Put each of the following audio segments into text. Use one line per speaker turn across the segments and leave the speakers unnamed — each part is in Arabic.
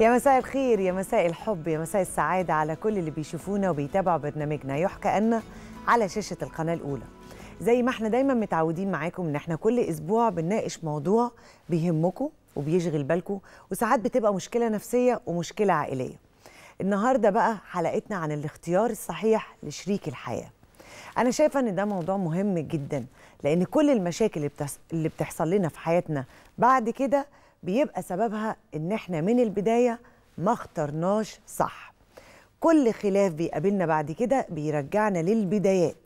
يا مساء الخير يا مساء الحب يا مساء السعادة على كل اللي بيشوفونا وبيتابعوا برنامجنا يحكى أن على شاشة القناة الأولى زي ما احنا دايما متعودين معاكم ان احنا كل اسبوع بنناقش موضوع بيهمكم وبيشغل بالكم وساعات بتبقى مشكلة نفسية ومشكلة عائلية النهاردة بقى حلقتنا عن الاختيار الصحيح لشريك الحياة أنا شايفة إن ده موضوع مهم جدا لأن كل المشاكل اللي بتحصل لنا في حياتنا بعد كده بيبقى سببها ان احنا من البدايه ما اخترناش صح كل خلاف بيقابلنا بعد كده بيرجعنا للبدايات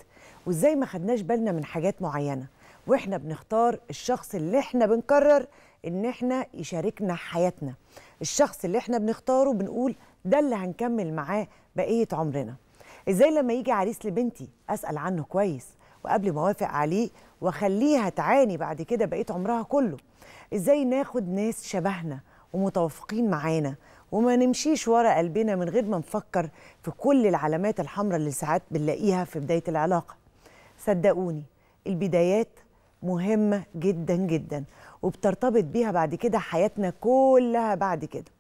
وازاي ما خدناش بالنا من حاجات معينه واحنا بنختار الشخص اللي احنا بنقرر ان احنا يشاركنا حياتنا الشخص اللي احنا بنختاره بنقول ده اللي هنكمل معاه بقيه عمرنا ازاي لما يجي عريس لبنتي اسال عنه كويس وقبل ما اوافق عليه واخليها تعاني بعد كده بقيه عمرها كله ازاي ناخد ناس شبهنا ومتوافقين معانا وما نمشيش ورا قلبنا من غير ما نفكر في كل العلامات الحمراء اللي ساعات بنلاقيها في بدايه العلاقه صدقوني البدايات مهمه جدا جدا وبترتبط بيها بعد كده حياتنا كلها بعد كده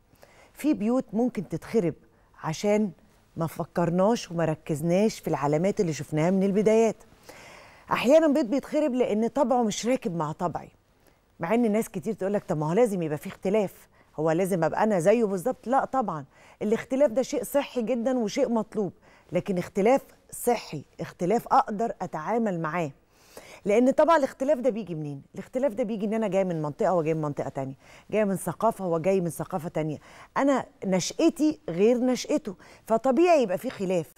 في بيوت ممكن تتخرب عشان ما فكرناش وما ركزناش في العلامات اللي شفناها من البدايات احيانا بيت بيتخرب لان طبعه مش راكب مع طبعي مع ان ناس كتير تقول لك طب ما هو لازم يبقى في اختلاف هو لازم ابقى انا زيه بالظبط لا طبعا الاختلاف ده شيء صحي جدا وشيء مطلوب لكن اختلاف صحي اختلاف اقدر اتعامل معاه لان طبعا الاختلاف ده بيجي منين الاختلاف ده بيجي ان انا جاي من منطقه وجاي من منطقه تانية جاي من ثقافه وجاي من ثقافه تانية انا نشأتي غير نشأته فطبيعي يبقى في خلاف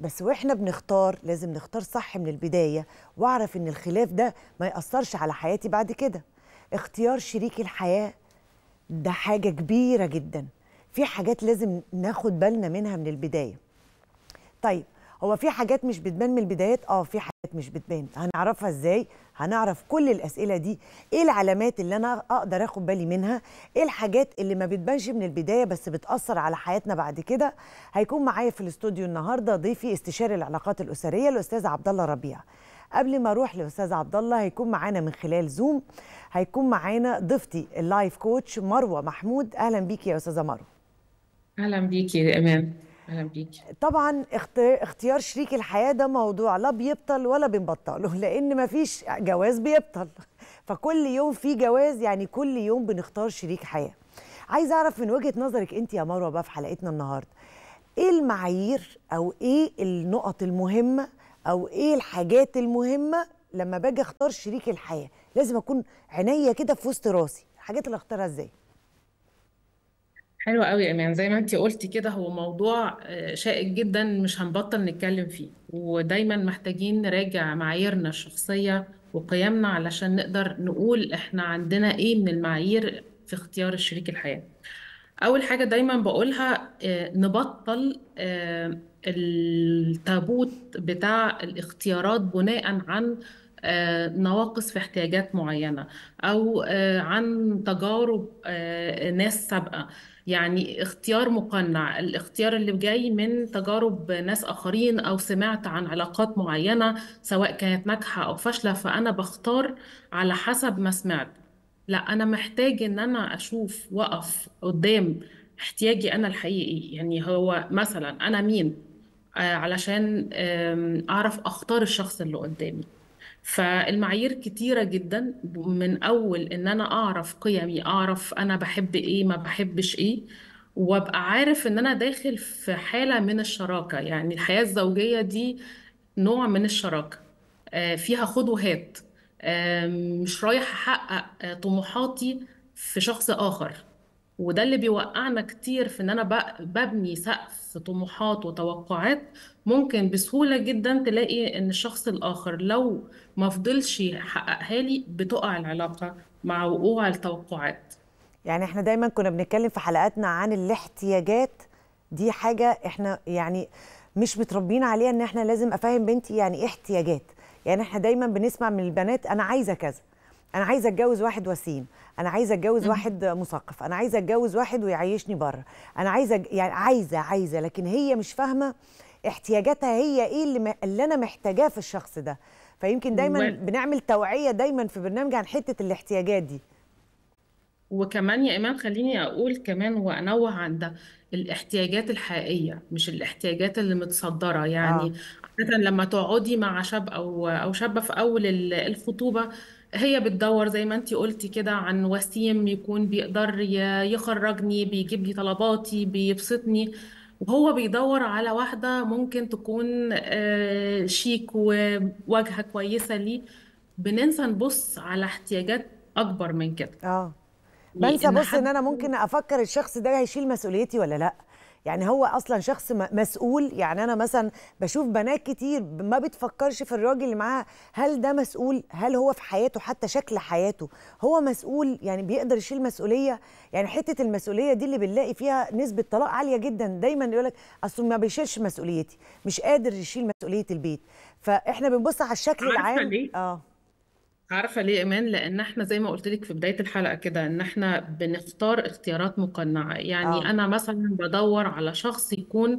بس واحنا بنختار لازم نختار صح من البدايه واعرف ان الخلاف ده ما ياثرش على حياتي بعد كده اختيار شريك الحياه ده حاجه كبيره جدا في حاجات لازم ناخد بالنا منها من البدايه طيب هو في حاجات مش بتبان من البدايات اه في حاجات مش بتبان هنعرفها ازاي هنعرف كل الاسئله دي ايه العلامات اللي انا اقدر اخد بالي منها ايه الحاجات اللي ما بتبانش من البدايه بس بتاثر على حياتنا بعد كده هيكون معايا في الاستوديو النهارده ضيفي استشاري العلاقات الاسريه الاستاذ عبد الله ربيع قبل ما اروح للاستاذ عبد الله هيكون معانا من خلال زوم هيكون معانا ضيفتي اللايف كوتش مروه محمود اهلا بيك يا استاذه مروه
اهلا بيك يا امام اهلا بيك.
طبعا اختيار شريك الحياه ده موضوع لا بيبطل ولا بنبطله لان ما فيش جواز بيبطل فكل يوم في جواز يعني كل يوم بنختار شريك حياه عايز اعرف من وجهه نظرك انت يا مروه بقى في حلقتنا النهارده ايه المعايير او ايه النقط المهمه او ايه الحاجات المهمه لما باجي اختار شريك الحياه لازم اكون عينيا كده في وسط راسي الحاجات اللي اختارها ازاي
حلو قوي امان زي ما انت قلتي كده هو موضوع آه، شائك جدا مش هنبطل نتكلم فيه ودايما محتاجين نراجع معاييرنا الشخصيه وقيمنا علشان نقدر نقول احنا عندنا ايه من المعايير في اختيار الشريك الحياه اول حاجه دايما بقولها آه، نبطل آه، التابوت بتاع الاختيارات بناء عن آه، نواقص في احتياجات معينه او عن تجارب ناس سابقه يعني اختيار مقنع الاختيار اللي جاي من تجارب ناس اخرين او سمعت عن علاقات معينه سواء كانت ناجحه او فاشله فانا بختار على حسب ما سمعت لا انا محتاج ان انا اشوف واقف قدام احتياجي انا الحقيقي يعني هو مثلا انا مين آه علشان اعرف اختار الشخص اللي قدامي فالمعايير كتيرة جدا من أول إن أنا أعرف قيمي أعرف أنا بحب إيه ما بحبش إيه وأبقى عارف إن أنا داخل في حالة من الشراكة يعني الحياة الزوجية دي نوع من الشراكة آه، فيها خد وهات مش رايح احقق آه، طموحاتي في شخص اخر وده اللي بيوقعنا كتير في ان انا ببني سقف طموحات وتوقعات ممكن بسهوله جدا تلاقي ان الشخص الاخر لو ما فضلش يحققها لي بتقع العلاقه مع وقوع
التوقعات يعني احنا دايما كنا بنتكلم في حلقاتنا عن الاحتياجات دي حاجه احنا يعني مش متربيين عليها ان احنا لازم افهم بنتي يعني ايه احتياجات يعني احنا دايما بنسمع من البنات انا عايزه كذا انا عايزه اتجوز واحد وسيم انا عايزه اتجوز واحد مثقف انا عايزه اتجوز واحد ويعيشني بره انا عايزه يعني عايزه عايزه لكن هي مش فاهمه احتياجاتها هي ايه اللي, اللي انا محتاجاه في الشخص ده فيمكن دايما بنعمل توعيه دايما في برنامج عن حته الاحتياجات دي
وكمان يا ايمان خليني أقول كمان وأنوه عن ده الاحتياجات الحقيقية مش الاحتياجات اللي متصدرة يعني آه. مثلا لما تقعدي مع شاب او او شابه في اول الخطوبه هي بتدور زي ما انتي قلتي كده عن وسيم يكون بيقدر يخرجني بيجيب لي طلباتي بيبسطني وهو بيدور على واحدة ممكن تكون آه، شيك وواجهة كويسة ليه بننسى نبص على احتياجات أكبر من كده اه
بنسى بص ان حد انا ممكن افكر الشخص ده هيشيل مسؤوليتي ولا لا يعني هو اصلا شخص مسؤول يعني انا مثلا بشوف بنات كتير ما بتفكرش في الراجل اللي معاها هل ده مسؤول هل هو في حياته حتى شكل حياته هو مسؤول يعني بيقدر يشيل مسؤوليه يعني حته المسؤوليه دي اللي بنلاقي فيها نسبه طلاق عاليه جدا دايما يقول لك اصل ما بيشيلش مسؤوليتي مش قادر يشيل مسؤوليه البيت فاحنا بنبص على الشكل العام اه
عارفة ليه إيمان؟ لأن إحنا زي ما قلت لك في بداية الحلقة كده إن إحنا بنختار اختيارات مقنعة، يعني اه أنا مثلا بدور على شخص يكون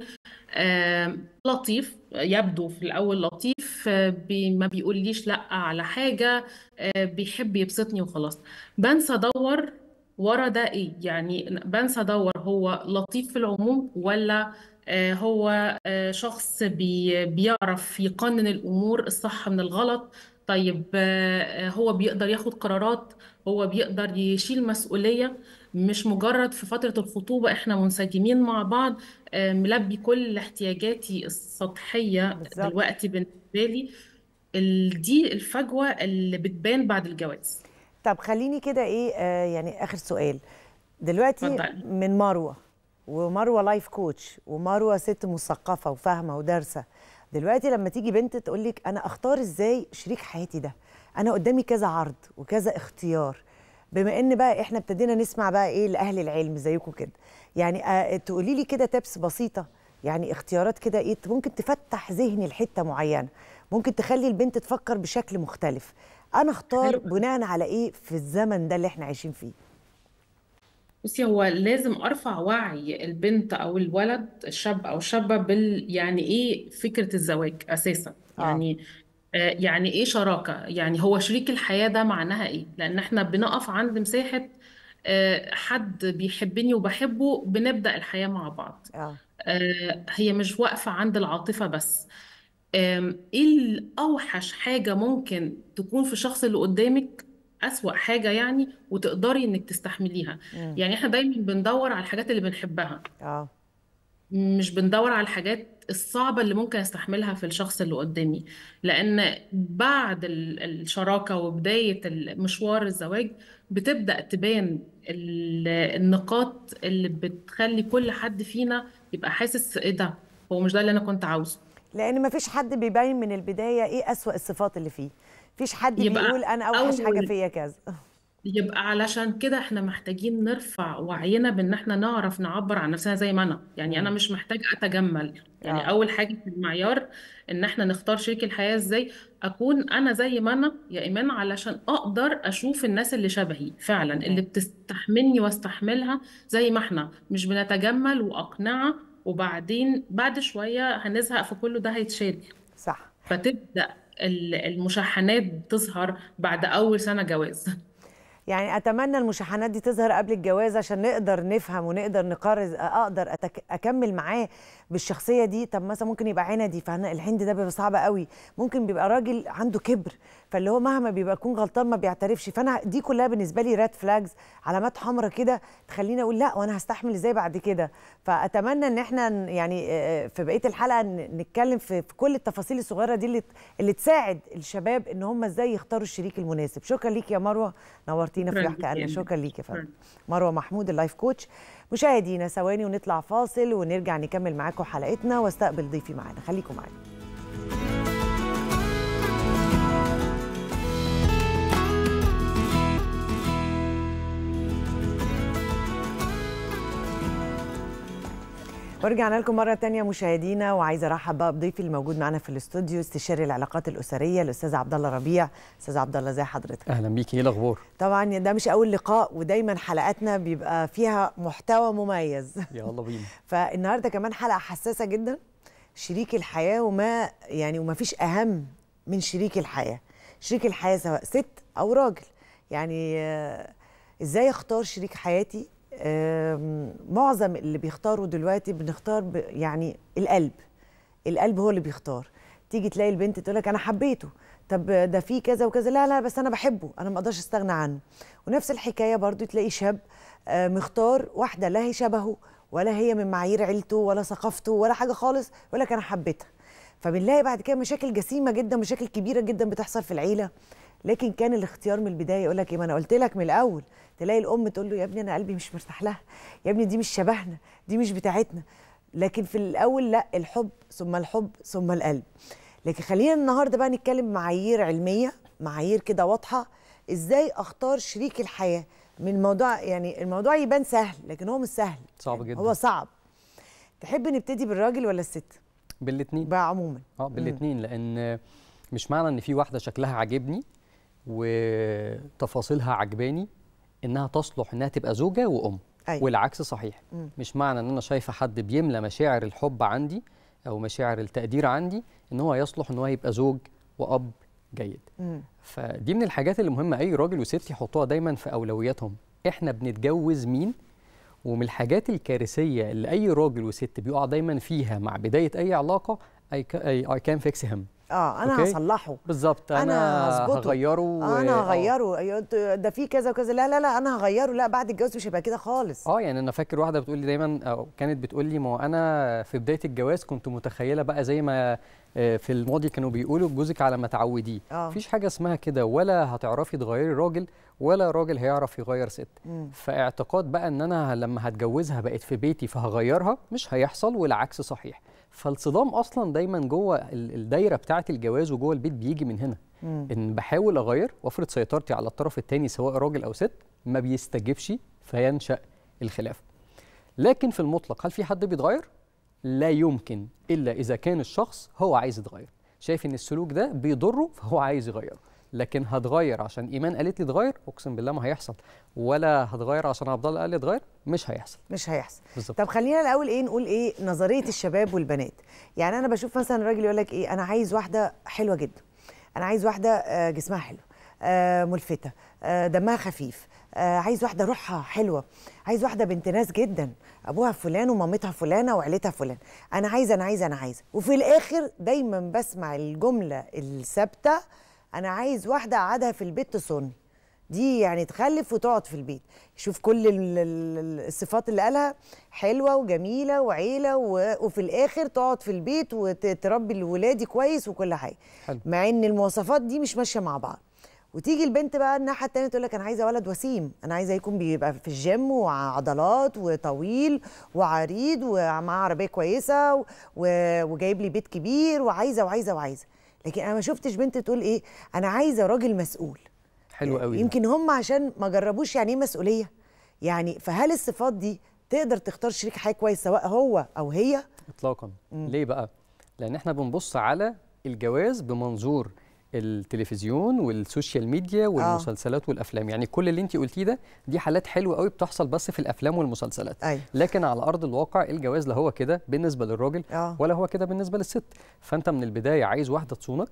آه، لطيف يبدو في الأول لطيف آه، ما بيقوليش لأ على حاجة آه، بيحب يبسطني وخلاص بنسى أدور ورا ده إيه يعني بنسى أدور هو لطيف في العموم ولا آه، هو آه، شخص بيعرف يقنن الأمور الصح من الغلط طيب آه، آه، هو بيقدر ياخد قرارات هو بيقدر يشيل مسؤولية مش مجرد في فترة الخطوبة احنا منسجمين مع بعض آه، ملبي كل احتياجاتي السطحية بالظبط دلوقتي بالنسبة لي دي الفجوة اللي بتبان بعد الجواز
طب خليني كده ايه آه يعني اخر سؤال دلوقتي اتفضلي من مروه ومروه لايف كوتش ومروه ست مثقفه وفاهمه ودارسه دلوقتي لما تيجي بنت تقول لك انا اختار ازاي شريك حياتي ده انا قدامي كذا عرض وكذا اختيار بما ان بقى احنا ابتدينا نسمع بقى ايه لاهل العلم زيكم كده يعني آه تقولي لي كده تابس بسيطه يعني اختيارات كده ايه ممكن تفتح ذهني لحته معينه ممكن تخلي البنت تفكر بشكل مختلف انا اختار بناء على ايه في الزمن ده اللي احنا عايشين فيه
بصي هو لازم ارفع وعي البنت او الولد الشاب او الشابه بال يعني ايه فكره الزواج اساسا اه يعني آه، يعني ايه شراكه يعني هو شريك الحياه ده معناها ايه لان احنا بنقف عند مساحه آه، حد بيحبني وبحبه بنبدا الحياه مع بعض اه, آه، هي مش واقفه عند العاطفه بس ايه الاوحش حاجه ممكن تكون في الشخص اللي قدامك أسوأ حاجة يعني وتقدري إنك تستحمليها يعني إحنا دايما بندور على الحاجات اللي بنحبها آه. مش بندور على الحاجات الصعبة اللي ممكن استحملها في الشخص اللي قدامي لأن بعد الشراكة وبداية مشوار الزواج بتبدأ تبان النقاط اللي بتخلي كل حد فينا يبقى حاسس إيه ده هو مش ده اللي أنا
كنت عاوزه لان ما فيش حد بيبين من البدايه ايه اسوا الصفات اللي فيه فيش حد بيقول انا اوحش حاجه فيا كذا يبقى علشان كده
احنا محتاجين نرفع وعينا بان احنا نعرف نعبر عن نفسنا زي ما انا يعني انا مش محتاج اتجمل يعني آه. اول حاجه في المعيار ان احنا نختار شريك الحياه ازاي اكون انا زي ما انا يا ايمان علشان اقدر اشوف الناس اللي شبهي فعلا اللي بتستحملني واستحملها زي ما احنا مش بنتجمل واقنعه وبعدين بعد شويه هنزهق فكله ده هيتشال صح فتبدا المشحنات تظهر
بعد اول سنه جواز
يعني اتمنى
المشاحنات دي تظهر قبل الجواز عشان نقدر نفهم ونقدر نقارن اقدر اكمل معاه بالشخصيه دي طب مثلا ممكن يبقى عندي الهند ده بيبقى صعب قوي ممكن بيبقى راجل عنده كبر فاللي هو مهما بيبقى يكون غلطان ما بيعترفش فانا دي كلها بالنسبه لي ريد فلاجز علامات حمراء كده تخليني اقول لا وانا هستحمل ازاي بعد كده فاتمنى ان احنا يعني في بقيه الحلقه نتكلم في كل التفاصيل الصغيره دي اللي اللي تساعد الشباب ان هم ازاي يختاروا الشريك المناسب شكرا ليك يا مروه نورتينا في الحكايه شكرا ليك يا فندم مروه محمود اللايف كوتش مشاهدينا ثواني ونطلع فاصل ونرجع نكمل معاكم حلقتنا واستقبل ضيفي معانا خليكم معانا ورجعنا لكم مرة ثانيه مشاهدينا وعايزة أرحب بقى بضيفي الموجود معانا في الاستوديو استشاري العلاقات الأسرية الأستاذ عبد الله ربيع أستاذ عبد الله إزي حضرتك؟
أهلا بيكي إيه الأخبار؟
طبعا ده مش أول لقاء ودايما حلقاتنا بيبقى فيها محتوى مميز يلا بينا فالنهاردة كمان حلقة حساسة جدا شريك الحياة وما يعني وما فيش أهم من شريك الحياة شريك الحياة سواء ست أو راجل يعني آه، إزاي أختار شريك حياتي معظم اللي بيختاروا دلوقتي بنختار يعني القلب القلب هو اللي بيختار تيجي تلاقي البنت تقول لك انا حبيته طب ده في كذا وكذا لا لا بس انا بحبه انا ما اقدرش استغنى عنه ونفس الحكايه برضو تلاقي شاب آه، مختار واحده لا هي شبهه ولا هي من معايير عيلته ولا ثقافته ولا حاجه خالص يقول لك انا حبيتها فبنلاقي بعد كده مشاكل جسيمه جدا مشاكل كبيره جدا بتحصل في العيله لكن كان الاختيار من البدايه يقول لك ايه ما انا قلت لك من الاول تلاقي الام تقول له يا ابني انا قلبي مش مرتاح لها يا ابني دي مش شبهنا دي مش بتاعتنا لكن في الاول لا الحب ثم الحب ثم القلب لكن خلينا النهارده بقى نتكلم معايير علميه معايير كده واضحه ازاي اختار شريك الحياه من موضوع يعني الموضوع يبان سهل لكن هو مش سهل صعب جدا هو صعب تحب نبتدي بالراجل ولا الست
بالاثنين بقى عموما اه بالاثنين لان مش معنى ان في واحده شكلها عاجبني وتفاصيلها عجباني انها تصلح انها تبقى زوجه وام أيوة. والعكس صحيح مم. مش معنى ان انا شايفه حد بيملى مشاعر الحب عندي او مشاعر التقدير عندي ان هو يصلح ان هو يبقى زوج واب جيد مم. فدي من الحاجات اللي مهمه اي راجل وست يحطوها دايما في اولوياتهم احنا بنتجوز مين ومن الحاجات الكارثيه اللي اي راجل وست بيقع دايما فيها مع بدايه اي علاقه اي كان فيكس هم اه انا هصلحه بالظبط انا, أنا هغيره آه، انا آه. هغيره
و... أيوة، ده في كذا وكذا لا لا لا انا هغيره لا بعد الجواز مش هيبقى كده خالص
اه يعني انا فاكر واحده بتقول لي دايما او كانت بتقول لي ما انا في بدايه الجواز كنت متخيله بقى زي ما آه، في الماضي كانوا بيقولوا جوزك على ما تعوديه آه. مفيش حاجه اسمها كده ولا هتعرفي تغيري راجل ولا راجل هيعرف يغير ست مم. فاعتقاد بقى ان انا لما هتجوزها بقت في بيتي فهغيرها مش هيحصل والعكس صحيح فالصدام اصلا دايما جوه الدايره بتاعه الجواز وجوه البيت بيجي من هنا مم. ان بحاول اغير وافرض سيطرتي على الطرف الثاني سواء راجل او ست ما بيستجبش فينشا الخلاف لكن في المطلق هل في حد بيتغير لا يمكن الا اذا كان الشخص هو عايز يتغير شايف ان السلوك ده بيضره فهو عايز يغيره لكن هتغير عشان ايمان قالت لي اتغير اقسم بالله ما هيحصل ولا هتغير عشان عبد الله قال لي اتغير مش هيحصل
مش هيحصل بالزبط. طب خلينا الاول ايه نقول ايه نظريه الشباب والبنات يعني انا بشوف مثلا راجل يقول لك ايه انا عايز واحده حلوه جدا انا عايز واحده آه، جسمها حلو آه، ملفته آه، دمها خفيف عايز واحده روحها حلوه عايز واحده بنت ناس جدا ابوها فلان ومامتها فلانه وعيلتها فلان انا عايزه انا عايزه انا عايزه وفي الاخر دايما بسمع الجمله الثابته انا عايز واحده اقعدها في البيت تصون دي يعني تخلف وتقعد في البيت شوف كل الصفات اللي قالها حلوه وجميله وعيله وفي الاخر تقعد في البيت وتربي الولادي كويس وكل حاجه حلو. مع ان المواصفات دي مش ماشيه مع بعض وتيجي البنت بقى الناحيه الثانيه تقول لك انا عايزه ولد وسيم انا عايزه يكون بيبقى في الجيم وعضلات وطويل وعريض ومعاه عربيه كويسه و... وجايب لي بيت كبير وعايزه وعايزه وعايزه لكن انا ما شفتش بنت تقول ايه انا عايزه راجل مسؤول حلو قوي يمكن هم عشان ما جربوش يعني ايه مسؤوليه يعني فهل الصفات دي تقدر تختار شريك حياه كويس سواء هو او هي
اطلاقا مم. ليه بقى لان احنا بنبص على الجواز بمنظور التلفزيون والسوشيال ميديا والمسلسلات آه. والافلام يعني كل اللي انت قلتيه ده دي حالات حلوه قوي بتحصل بس في الافلام والمسلسلات أي. أيوه. لكن على ارض الواقع إيه الجواز لا هو كده بالنسبه للراجل آه. ولا هو كده بالنسبه للست فانت من البدايه عايز واحده تصونك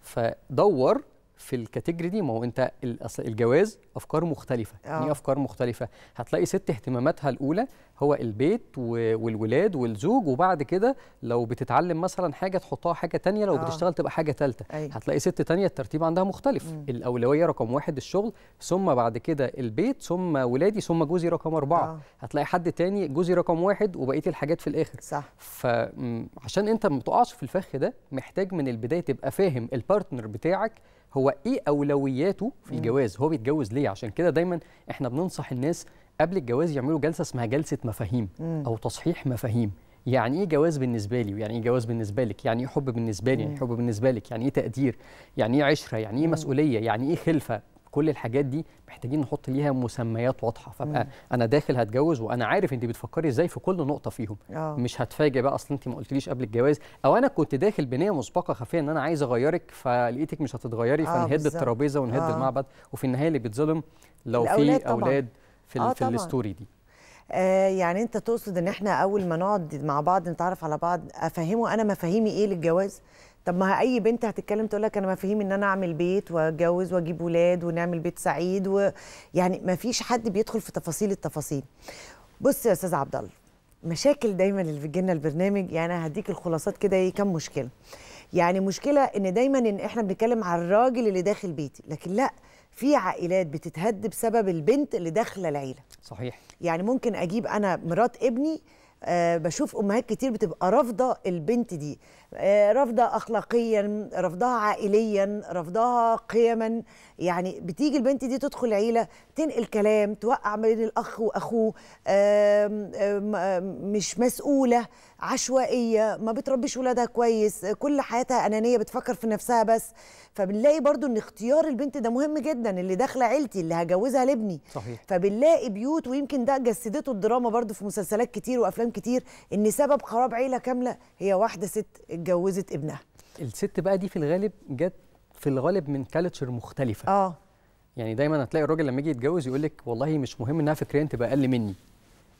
فدور في الكاتيجري دي ما هو انت الجواز افكار مختلفه يعني دي افكار مختلفه هتلاقي ست اهتماماتها الاولى هو البيت والولاد والزوج وبعد كده لو بتتعلم مثلا حاجه تحطها حاجه تانية لو أوه. بتشتغل تبقى حاجه ثالثه أيوة. هتلاقي ست تانية الترتيب عندها مختلف مم. الاولويه رقم واحد الشغل ثم بعد كده البيت ثم ولادي ثم جوزي رقم أربعة أوه. هتلاقي حد تاني جوزي رقم واحد وبقيه الحاجات في الاخر صح فعشان انت ما تقعش في الفخ ده محتاج من البدايه تبقى فاهم البارتنر بتاعك هو ايه اولوياته في الجواز هو بيتجوز ليه عشان كده دايما احنا بننصح الناس قبل الجواز يعملوا جلسه اسمها جلسه مفاهيم او تصحيح مفاهيم يعني ايه جواز بالنسبه لي ويعني ايه جواز بالنسبه لك يعني ايه حب بالنسبه لي يعني حب بالنسبه لك يعني ايه تقدير يعني ايه عشره يعني ايه مسؤوليه يعني ايه خلفه كل الحاجات دي محتاجين نحط ليها مسميات واضحه فابقى مم. انا داخل هتجوز وانا عارف انت بتفكري ازاي في كل نقطه فيهم أوه. مش هتفاجئ بقى اصل انت ما قلتليش قبل الجواز او انا كنت داخل بنيه مسبقه خفيه ان انا عايز اغيرك فلقيتك مش هتتغيري آه، فنهد الترابيزه ونهد أوه. المعبد وفي النهايه اللي بيتظلم لو في اولاد في, آه، في الستوري دي
آه يعني انت تقصد ان احنا اول ما نقعد مع بعض نتعرف على بعض افهمه انا مفاهيمي ايه للجواز طب ما اي بنت هتتكلم تقول لك انا مفاهيم ان انا اعمل بيت واتجوز واجيب ولاد ونعمل بيت سعيد ويعني ما فيش حد بيدخل في تفاصيل التفاصيل بص يا استاذ عبد الله مشاكل دايما اللي بتجي لنا البرنامج يعني هديك الخلاصات كده ايه كام مشكله يعني مشكله ان دايما ان احنا بنتكلم على الراجل اللي داخل بيتي لكن لا في عائلات بتتهد بسبب البنت اللي داخله العيله صحيح يعني ممكن اجيب انا مرات ابني أه بشوف امهات كتير بتبقى رافضه البنت دي آه، رافضه اخلاقيا رافضها عائليا رافضها قيما يعني بتيجي البنت دي تدخل عيله تنقل كلام توقع ما بين الاخ واخوه مش مسؤوله عشوائيه ما بتربيش ولادها كويس كل حياتها انانيه بتفكر في نفسها بس فبنلاقي برضو ان اختيار البنت ده مهم جدا اللي داخله عيلتي اللي هجوزها لابني صحيح فبنلاقي بيوت ويمكن ده جسدته الدراما برضو في مسلسلات كتير وافلام كتير ان سبب خراب عيله كامله هي واحده ست اتجوزت ابنها
الست بقى دي في الغالب جت في الغالب من كالتشر مختلفه اه يعني دايما هتلاقي الراجل لما يجي يتجوز يقول لك والله مش مهم انها فكريا تبقى اقل مني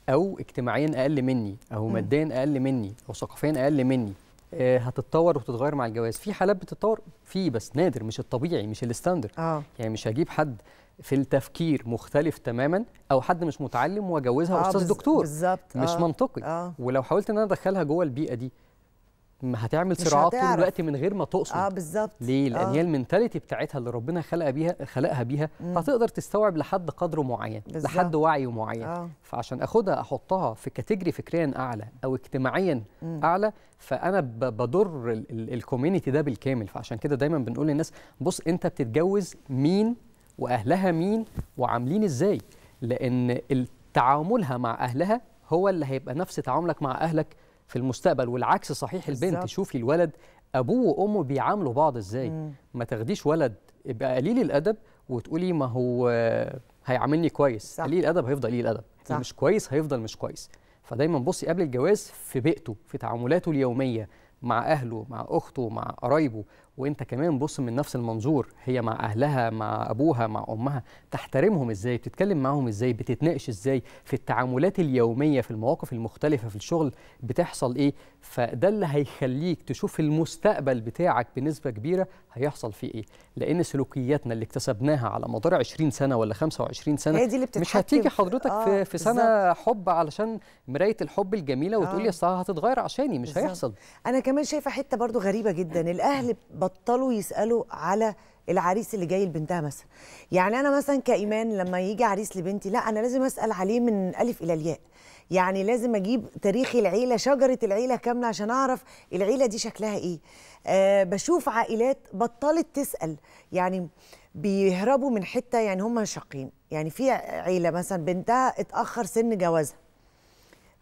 او اجتماعيا اقل مني او ماديا اقل مني او ثقافيا اقل مني آه هتتطور وتتغير مع الجواز في حالات بتتطور في بس نادر مش الطبيعي مش الستاندر آه. يعني مش هجيب حد في التفكير مختلف تماما او حد مش متعلم واجوزها آه استاذ بز... دكتور
بالزبط. مش آه. منطقي
آه. ولو حاولت ان انا ادخلها جوه البيئه دي ما هتعمل صراعات طول الوقت من غير ما تقصد اه بالظبط ليه؟ لان آه. هي آه. المنتاليتي بتاعتها اللي ربنا خلق بيها خلقها بيها مم. هتقدر تستوعب لحد قدر معين بالزبط. لحد وعي معين آه. فعشان اخدها احطها في كاتيجري فكريا اعلى او اجتماعيا مم. اعلى فانا بضر الكوميونتي ده بالكامل فعشان كده دايما بنقول للناس بص انت بتتجوز مين واهلها مين وعاملين ازاي لان تعاملها مع اهلها هو اللي هيبقى نفس تعاملك مع اهلك في المستقبل والعكس صحيح البنت بالزبط. شوفي الولد ابوه وامه بيعاملوا بعض ازاي مم. ما تاخديش ولد يبقى قليل الادب وتقولي ما هو هيعاملني كويس صح. قليل الادب هيفضل قليل الادب اللي مش كويس هيفضل مش كويس فدايما بصي قبل الجواز في بيئته في تعاملاته اليوميه مع اهله مع اخته مع قرايبه وانت كمان بص من نفس المنظور هي مع اهلها مع ابوها مع امها تحترمهم ازاي بتتكلم معاهم ازاي بتتناقش ازاي في التعاملات اليوميه في المواقف المختلفه في الشغل بتحصل ايه فده اللي هيخليك تشوف المستقبل بتاعك بنسبه كبيره هيحصل فيه ايه لان سلوكياتنا اللي اكتسبناها على مدار 20 سنه ولا 25 سنه هي دي اللي مش هتيجي حضرتك آه في, في سنه بالزبط. حب علشان مرايه الحب الجميله وتقولي آه. اصل هتتغير عشاني مش بالزبط. هيحصل
انا كمان شايفه حته برضو غريبه جدا الاهل بطلوا يسالوا على العريس اللي جاي لبنتها مثلا يعني انا مثلا كايمان لما يجي عريس لبنتي لا انا لازم اسال عليه من الف الى الياء يعني لازم اجيب تاريخ العيله شجره العيله كامله عشان اعرف العيله دي شكلها ايه أه بشوف عائلات بطلت تسال يعني بيهربوا من حته يعني هم شقين يعني في عيله مثلا بنتها اتاخر سن جوازها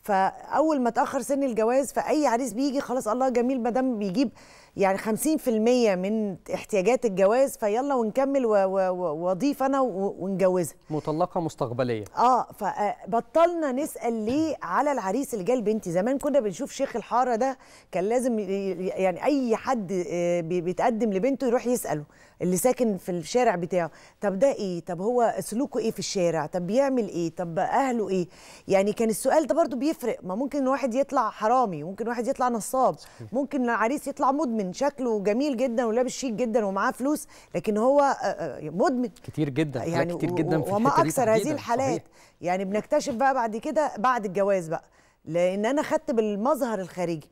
فاول ما اتاخر سن الجواز فاي عريس بيجي خلاص الله جميل ما دام بيجيب يعني 50% من احتياجات الجواز فيلا ونكمل واضيف انا ونجوزها مطلقه مستقبليه اه فبطلنا آه، نسال ليه على العريس اللي جال بنتي زمان كنا بنشوف شيخ الحاره ده كان لازم يعني اي حد آه، بيتقدم لبنته يروح يساله اللي ساكن في الشارع بتاعه طب ده ايه طب هو سلوكه ايه في الشارع طب بيعمل ايه طب اهله ايه يعني كان السؤال ده برضو بيفرق ما ممكن واحد يطلع حرامي ممكن واحد يطلع نصاب ممكن العريس يطلع مدمن مدمن شكله جميل جدا ولابس شيك جدا ومعاه فلوس لكن هو آه، آه، مدمن كتير
جدا يعني كتير جدا في وما اكثر هذه الحالات صحيح.
يعني بنكتشف بقى بعد كده بعد الجواز بقى لان انا خدت بالمظهر الخارجي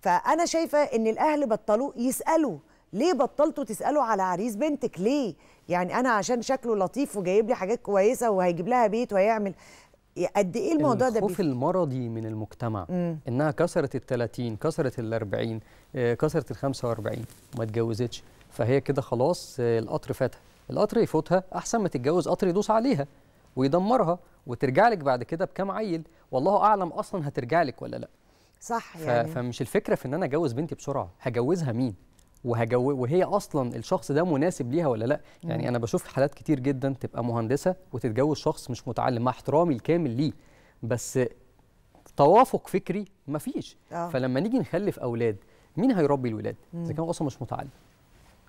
فانا شايفه ان الاهل بطلوا يسالوا ليه بطلتوا تسالوا على عريس بنتك ليه يعني انا عشان شكله لطيف وجايب لي حاجات كويسه وهيجيب لها بيت وهيعمل قد ايه الموضوع ده الخوف
المرضي من المجتمع مم. انها كسرت ال 30 كسرت ال 40 آه، كسرت ال 45 وما اتجوزتش فهي كده خلاص آه، القطر فاتها القطر يفوتها احسن ما تتجوز قطر يدوس عليها ويدمرها وترجع لك بعد كده بكام عيل والله اعلم اصلا هترجع لك ولا لا
صح يعني فمش
الفكره في ان انا اجوز بنتي بسرعه هجوزها مين وهجو وهي اصلا الشخص ده مناسب ليها ولا لا يعني انا بشوف حالات كتير جدا تبقى مهندسه وتتجوز شخص مش متعلم مع احترامي الكامل ليه بس توافق فكري مفيش آه. فلما نيجي نخلف اولاد مين هيربي الولاد اذا كان اصلا مش متعلم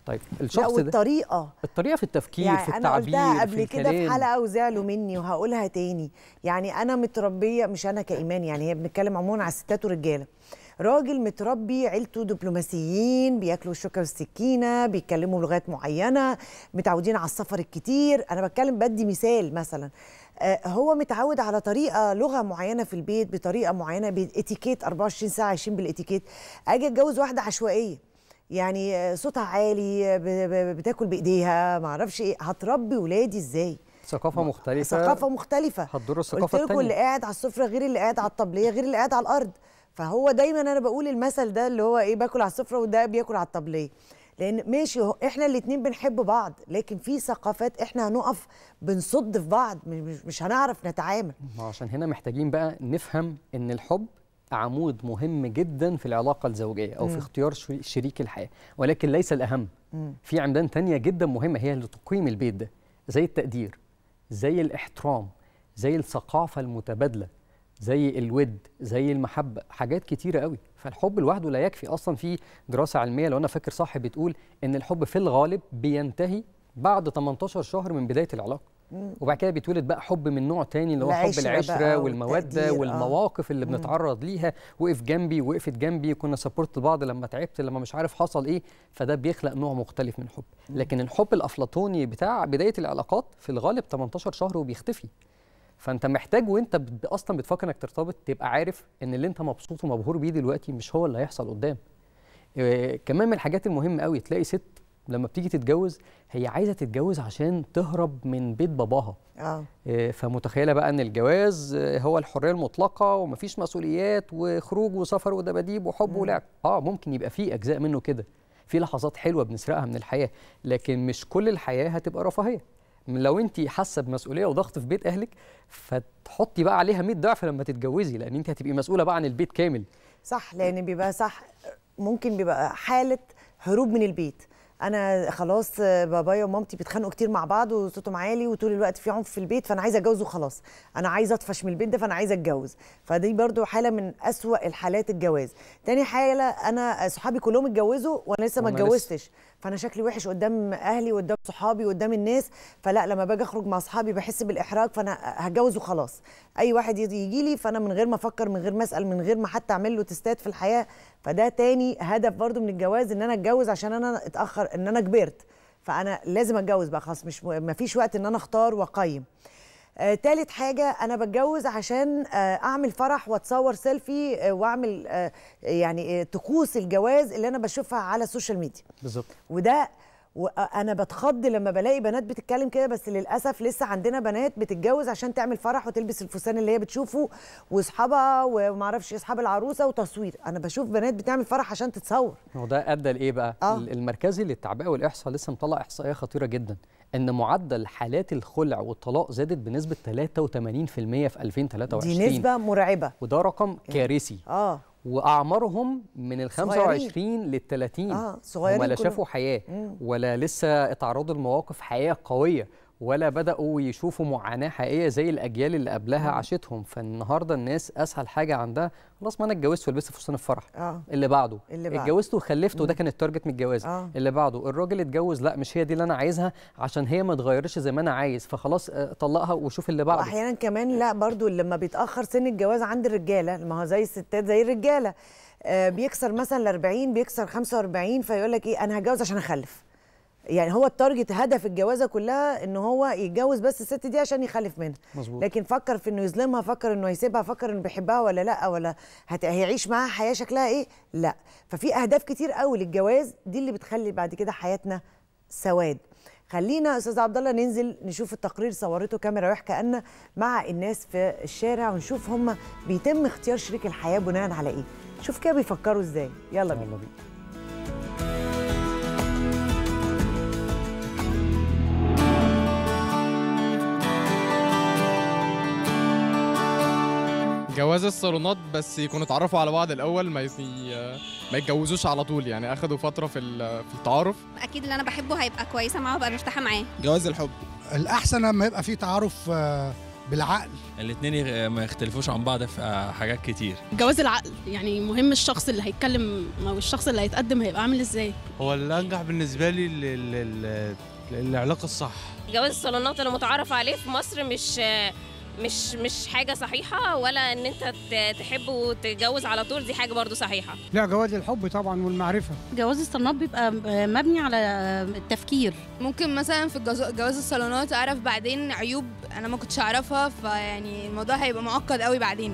طيب الشخص ده الطريقه الطريقه في التفكير يعني في التعبير انا قلتها قبل كده في حلقه
وزعلوا مني وهقولها تاني يعني انا متربيه مش انا كايمان يعني هي بنتكلم عموما على الستات والرجاله راجل متربي عيلته دبلوماسيين بياكلوا الشوكه والسكينه بيتكلموا لغات معينه متعودين على السفر الكتير انا بتكلم بدي مثال مثلا آه، هو متعود على طريقه لغه معينه في البيت بطريقه معينه باتيكيت 24 ساعه عايشين بالاتيكيت اجي اتجوز واحده عشوائيه يعني آه، صوتها عالي بتاكل بايديها ما اعرفش ايه هتربي ولادي ازاي ثقافه مختلفه ثقافه مختلفه هتضر الثقافه الثانيه قلت لكم اللي قاعد على السفره غير اللي قاعد على الطبليه غير اللي قاعد على الارض فهو دايما انا بقول المثل ده اللي هو ايه باكل على السفره وده بياكل على الطبليه لان ماشي احنا الاثنين بنحب بعض لكن في ثقافات احنا هنقف بنصد في بعض مش, هنعرف نتعامل
ما عشان هنا محتاجين بقى نفهم ان الحب عمود مهم جدا في العلاقه الزوجيه او م. في اختيار شريك الحياه ولكن ليس الاهم م. في عمدان تانية جدا مهمه هي اللي تقيم البيت ده زي التقدير زي الاحترام زي الثقافه المتبادله زي الود زي المحبه حاجات كتيره قوي فالحب لوحده لا يكفي اصلا في دراسه علميه لو انا فاكر صح بتقول ان الحب في الغالب بينتهي بعد 18 شهر من بدايه العلاقه وبعد كده بيتولد بقى حب من نوع تاني اللي هو حب العشره والموده آه. والمواقف اللي بنتعرض ليها وقف جنبي وقفت جنبي كنا سبورت بعض لما تعبت لما مش عارف حصل ايه فده بيخلق نوع مختلف من الحب لكن الحب الافلاطوني بتاع بدايه العلاقات في الغالب 18 شهر وبيختفي فانت محتاج وانت اصلا بتفكر انك ترتبط تبقى عارف ان اللي انت مبسوط ومبهور بيه دلوقتي مش هو اللي هيحصل قدام إيه كمان من الحاجات المهمه قوي تلاقي ست لما بتيجي تتجوز هي عايزه تتجوز عشان تهرب من بيت باباها اه إيه فمتخيله بقى ان الجواز هو الحريه المطلقه ومفيش مسؤوليات وخروج وسفر ودباديب وحب ولعب اه ممكن يبقى في اجزاء منه كده في لحظات حلوه بنسرقها من الحياه لكن مش كل الحياه هتبقى رفاهيه لو انت حاسه بمسؤوليه وضغط في بيت اهلك فتحطي بقى عليها 100 ضعف لما تتجوزي لان انت هتبقي مسؤوله بقى عن البيت كامل
صح لان بيبقى صح ممكن بيبقى حاله هروب من البيت انا خلاص بابايا ومامتي بيتخانقوا كتير مع بعض وصوتهم عالي وطول الوقت في عنف في البيت فانا عايزه اتجوز وخلاص انا عايزه اطفش من البيت ده فانا عايزه اتجوز فدي برضو حاله من أسوأ الحالات الجواز تاني حاله انا صحابي كلهم اتجوزوا وانا لسه ما اتجوزتش فانا شكلي وحش قدام اهلي وقدام صحابي وقدام الناس فلا لما باجي اخرج مع اصحابي بحس بالاحراج فانا هتجوز وخلاص اي واحد يجي لي فانا من غير ما افكر من غير ما اسال من غير ما حتى اعمل له تستات في الحياه فده تاني هدف برضو من الجواز ان انا اتجوز عشان انا اتاخر ان انا كبرت فانا لازم اتجوز بقى خلاص مش مفيش وقت ان انا اختار واقيم آه تالت حاجة أنا بتجوز عشان آه أعمل فرح وأتصور سيلفي آه وأعمل آه يعني آه، طقوس الجواز اللي أنا بشوفها على السوشيال ميديا بالظبط وده وانا آه، بتخض لما بلاقي بنات بتتكلم كده بس للاسف لسه عندنا بنات بتتجوز عشان تعمل فرح وتلبس الفستان اللي هي بتشوفه واصحابها وما اعرفش اصحاب العروسه وتصوير انا بشوف بنات بتعمل فرح عشان تتصور
هو ده ادى لايه بقى آه. المركزي للتعبئه والاحصاء لسه مطلع احصائيه خطيره جدا ان معدل حالات الخلع والطلاق زادت بنسبه 83% في 2023 دي نسبه مرعبه وده رقم يعني كارثي اه واعمارهم من ال 25 لل 30 اه صغيرين هم لا شافوا حياه مم. ولا لسه اتعرضوا لمواقف حياه قويه ولا بداوا يشوفوا معاناه حقيقيه زي الاجيال اللي قبلها مم. عاشتهم فالنهارده الناس اسهل حاجه عندها خلاص ما انا اتجوزت ولبست فستان الفرح آه. اللي بعده اللي بعده اتجوزت وخلفت وده كان التارجت من الجواز آه. اللي بعده الراجل اتجوز لا مش هي دي اللي انا عايزها عشان هي ما اتغيرتش زي ما انا عايز فخلاص آه، طلقها وشوف اللي بعده
احيانا كمان لا برضو لما بيتاخر سن الجواز عند الرجاله ما هو زي الستات زي الرجاله آه بيكسر مثلا ال 40 بيكسر 45 فيقول لك ايه انا هتجوز عشان اخلف يعني هو التارجت هدف الجوازه كلها ان هو يتجوز بس الست دي عشان يخلف منها مزبوط. لكن فكر في انه يظلمها فكر انه يسيبها فكر انه بيحبها ولا لا ولا هت... هيعيش معاها حياه شكلها ايه لا ففي اهداف كتير قوي للجواز دي اللي بتخلي بعد كده حياتنا سواد خلينا استاذ عبد الله ننزل نشوف التقرير صورته كاميرا واحكى أن مع الناس في الشارع ونشوف هم بيتم اختيار شريك الحياه بناء على ايه شوف كده بيفكروا ازاي يلا بينا
جواز الصالونات بس يكونوا اتعرفوا على بعض الاول ما ما يتجوزوش على طول يعني اخدوا فتره في في التعارف اكيد اللي انا بحبه هيبقى كويسه معاه وابقى مرتاحه معاه جواز الحب الاحسن لما يبقى في تعارف آه، بالعقل الاثنين ما يختلفوش عن بعض في حاجات كتير
جواز العقل يعني مهم الشخص اللي هيتكلم او الشخص اللي هيتقدم هيبقى عامل ازاي
هو الانجح بالنسبه لي العلاقه الصح
جواز الصالونات اللي متعارف عليه في مصر مش آه، مش مش حاجه صحيحه ولا ان انت تحب وتتجوز على طول دي حاجه برضو صحيحه لا جواز الحب طبعا والمعرفه جواز الصالونات بيبقى مبني على التفكير ممكن مثلا في جواز الصالونات اعرف بعدين عيوب انا ما كنتش اعرفها فيعني الموضوع هيبقى معقد قوي بعدين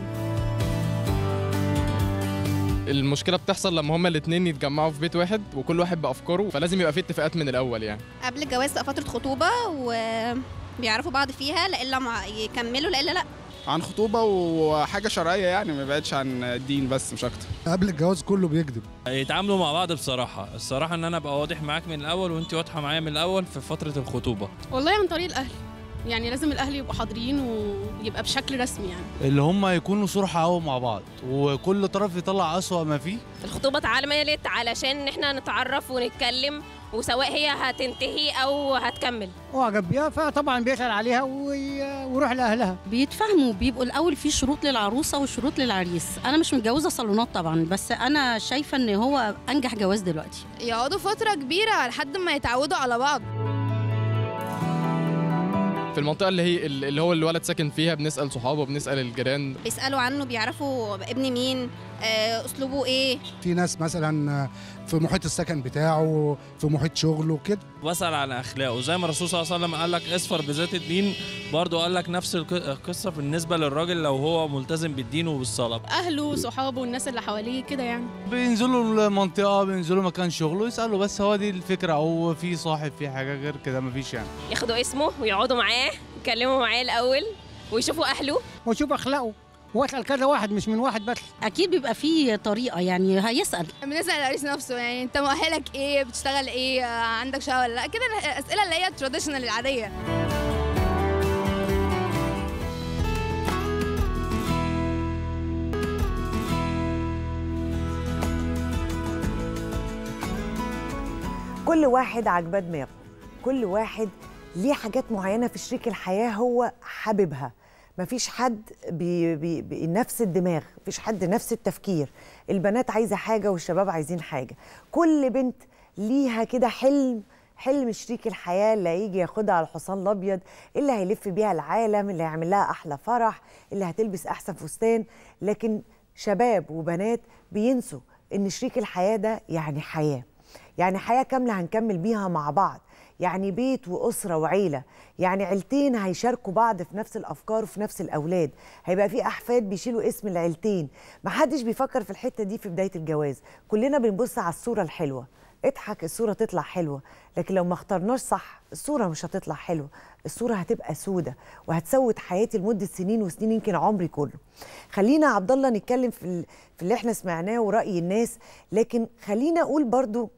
المشكله بتحصل
لما هما الاثنين يتجمعوا في بيت واحد وكل واحد بافكاره فلازم يبقى في اتفاقات من الاول يعني
قبل الجواز فتره خطوبه و بيعرفوا بعض فيها لإلا ما يكملوا لإلا لأ عن خطوبة وحاجة شرعية يعني ما بعدش عن الدين بس مش أكتر
قبل الجواز كله
بيكذب
يتعاملوا مع بعض بصراحة الصراحة إن أنا أبقى واضح معاك من الأول وأنت واضحة معايا من الأول في
فترة الخطوبة
والله عن طريق الأهل يعني لازم الاهل يبقوا حاضرين ويبقى بشكل رسمي يعني
اللي هم يكونوا صرحة قوي مع بعض وكل طرف يطلع اسوأ ما فيه
الخطوبه تعالى اتعملت علشان احنا نتعرف ونتكلم وسواء هي هتنتهي او هتكمل اعجب بيها فطبعا بيسال عليها ويروح لاهلها بيتفاهموا بيبقوا الاول في شروط للعروسه وشروط للعريس انا مش متجوزه صالونات طبعا بس انا شايفه ان هو انجح جواز دلوقتي يقعدوا فتره كبيره لحد ما يتعودوا على بعض
في المنطقه اللي هي اللي هو الولد ساكن فيها بنسال صحابه بنسال الجيران
بيسالوا عنه بيعرفوا ابن مين آه، اسلوبه ايه
في ناس مثلا آه، في محيط السكن بتاعه في محيط شغله كده بسال على اخلاقه زي ما الرسول صلى الله عليه وسلم قال لك اصفر بذات الدين برضه قال لك نفس القصه بالنسبه
للراجل لو هو ملتزم بالدين وبالصلاه
اهله صحابه الناس اللي حواليه كده يعني
بينزلوا المنطقه بينزلوا مكان شغله يسالوا بس هو دي الفكره او في صاحب في حاجه غير كده مفيش يعني
ياخدوا اسمه ويقعدوا معاه معاه يكلموا معاه الاول ويشوفوا اهله ويشوف اخلاقه واسال كذا واحد مش من واحد بس اكيد بيبقى فيه طريقه يعني هيسال
بنسال العريس نفسه يعني انت مؤهلك ايه بتشتغل ايه آه، عندك شغل ولا لا كده الاسئله اللي
هي التراديشنال العاديه
كل واحد عجباه دماغه كل واحد ليه حاجات معينه في شريك الحياه هو حاببها مفيش حد بي بي بي نفس الدماغ مفيش حد نفس التفكير البنات عايزه حاجه والشباب عايزين حاجه كل بنت ليها كده حلم حلم شريك الحياه اللي هيجي ياخدها على الحصان الابيض اللي هيلف بيها العالم اللي هيعمل لها احلى فرح اللي هتلبس احسن فستان لكن شباب وبنات بينسوا ان شريك الحياه ده يعني حياه يعني حياه كامله هنكمل بيها مع بعض يعني بيت واسره وعيله يعني عيلتين هيشاركوا بعض في نفس الافكار وفي نفس الاولاد هيبقى في احفاد بيشيلوا اسم العيلتين محدش بيفكر في الحته دي في بدايه الجواز كلنا بنبص على الصوره الحلوه اضحك الصوره تطلع حلوه لكن لو ما اخترناش صح الصوره مش هتطلع حلوه الصوره هتبقى سودة وهتسود حياتي لمده سنين وسنين يمكن عمري كله خلينا عبد الله نتكلم في في اللي احنا سمعناه وراي الناس لكن خلينا اقول برضو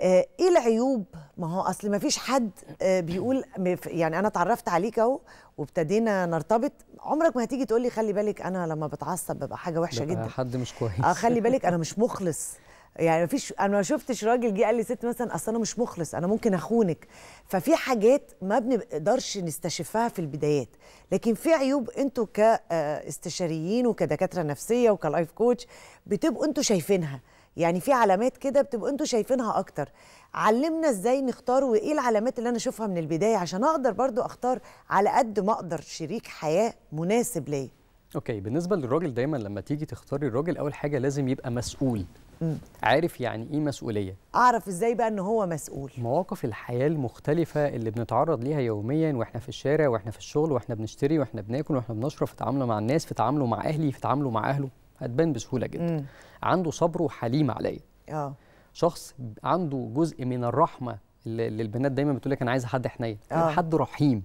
آه، ايه العيوب ما هو اصل ما فيش حد آه، بيقول يعني انا اتعرفت عليك اهو وابتدينا نرتبط عمرك ما هتيجي تقول لي خلي بالك انا لما بتعصب ببقى حاجه وحشه جدا حد
مش كويس اه خلي بالك انا
مش مخلص يعني ما فيش انا ما شفتش راجل جه قال لي ست مثلا اصل انا مش مخلص انا ممكن اخونك ففي حاجات ما بنقدرش نستشفها في البدايات لكن في عيوب انتوا كاستشاريين آه، وكدكاتره نفسيه وكلايف كوتش بتبقوا انتوا شايفينها يعني في علامات كده بتبقوا انتوا شايفينها اكتر علمنا ازاي نختار وايه العلامات اللي انا اشوفها من البدايه عشان اقدر برضو اختار على قد ما اقدر شريك حياه مناسب ليا
اوكي بالنسبه للراجل دايما لما تيجي تختاري الراجل اول حاجه لازم يبقى مسؤول م. عارف يعني ايه مسؤوليه اعرف ازاي بقى ان هو مسؤول مواقف الحياه المختلفه اللي بنتعرض ليها يوميا واحنا في الشارع واحنا في الشغل واحنا بنشتري واحنا بناكل واحنا بنشرب في تعامله مع الناس في تعامله مع اهلي في تعامله مع اهله هتبان بسهوله جدا مم. عنده صبر وحليم عليا اه شخص عنده جزء من الرحمه اللي البنات دايما بتقول لك انا عايزه حد حنين آه. حد رحيم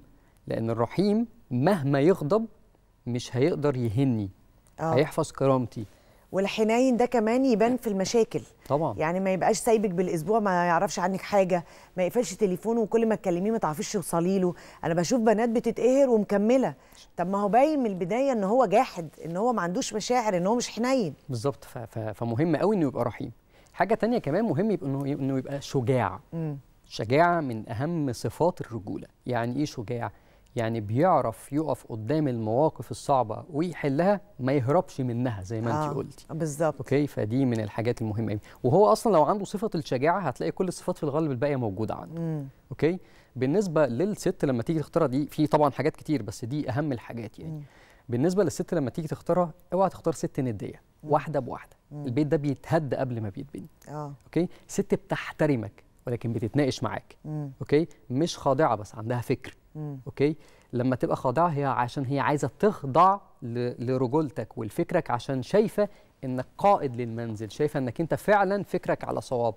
لان الرحيم مهما يغضب مش هيقدر يهني آه. هيحفظ كرامتي
والحنين ده كمان يبان في المشاكل طبعا يعني ما يبقاش سايبك بالاسبوع ما يعرفش عنك حاجه ما يقفلش تليفونه وكل ما تكلميه ما تعرفيش توصلي له انا بشوف بنات بتتقهر ومكمله طب ما هو باين من البدايه ان هو جاحد ان هو ما عندوش مشاعر ان هو مش حنين
بالظبط فمهم قوي انه يبقى رحيم حاجه تانية كمان مهم يبقى انه يبقى شجاع امم شجاعه من اهم صفات الرجوله يعني ايه شجاع يعني بيعرف يقف قدام المواقف الصعبه ويحلها ما يهربش منها زي ما آه. انت قلتي بالظبط اوكي فدي من الحاجات المهمه وهو اصلا لو عنده صفه الشجاعه هتلاقي كل الصفات في الغالب الباقيه موجوده عنده م. اوكي بالنسبه للست لما تيجي تختارها دي في طبعا حاجات كتير بس دي اهم الحاجات يعني مم. بالنسبه للست لما تيجي تختارها اوعى تختار ست نديه مم. واحده بواحده مم. البيت ده بيتهد قبل ما بيتبني اه اوكي ست بتحترمك ولكن بتتناقش معاك اوكي مش خاضعه بس عندها فكر مم. اوكي لما تبقى خاضعه هي عشان هي عايزه تخضع لرجولتك ولفكرك عشان شايفه انك قائد للمنزل شايفه انك انت فعلا
فكرك على صواب